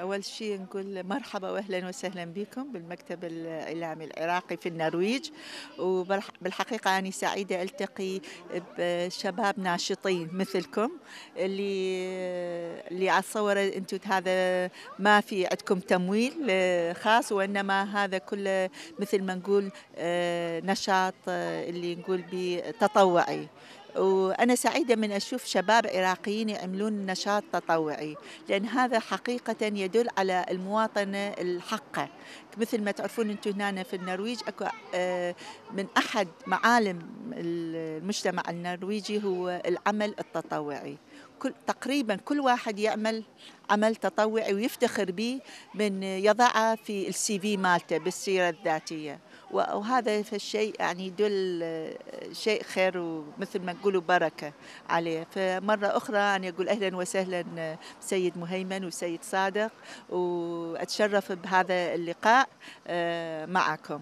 أول شيء نقول مرحبا وأهلا وسهلا بكم بالمكتب الإعلامي العراقي في النرويج وبالحقيقة أنا سعيدة ألتقي بشباب ناشطين مثلكم اللي اللي أتصور أنتم هذا ما في عندكم تمويل خاص وإنما هذا كله مثل ما نقول نشاط اللي نقول بتطوعي تطوعي وأنا سعيدة من أشوف شباب عراقيين يعملون نشاط تطوعي لأن هذا حقيقة يدل على المواطنة الحقة مثل ما تعرفون أنتم هنا في النرويج أكو آه، من أحد معالم المجتمع النرويجي هو العمل التطوعي كل تقريبا كل واحد يعمل عمل تطوعي ويفتخر به من يضعه في السي في مالته بالسيره الذاتيه وهذا الشيء يعني يدل آه، شيء خير ومثل ما نقولوا بركه عليه فمره اخرى يعني اقول اهلا وسهلا آه، سيد مهيمن وسيد صادق واتشرف بهذا اللقاء آه، معكم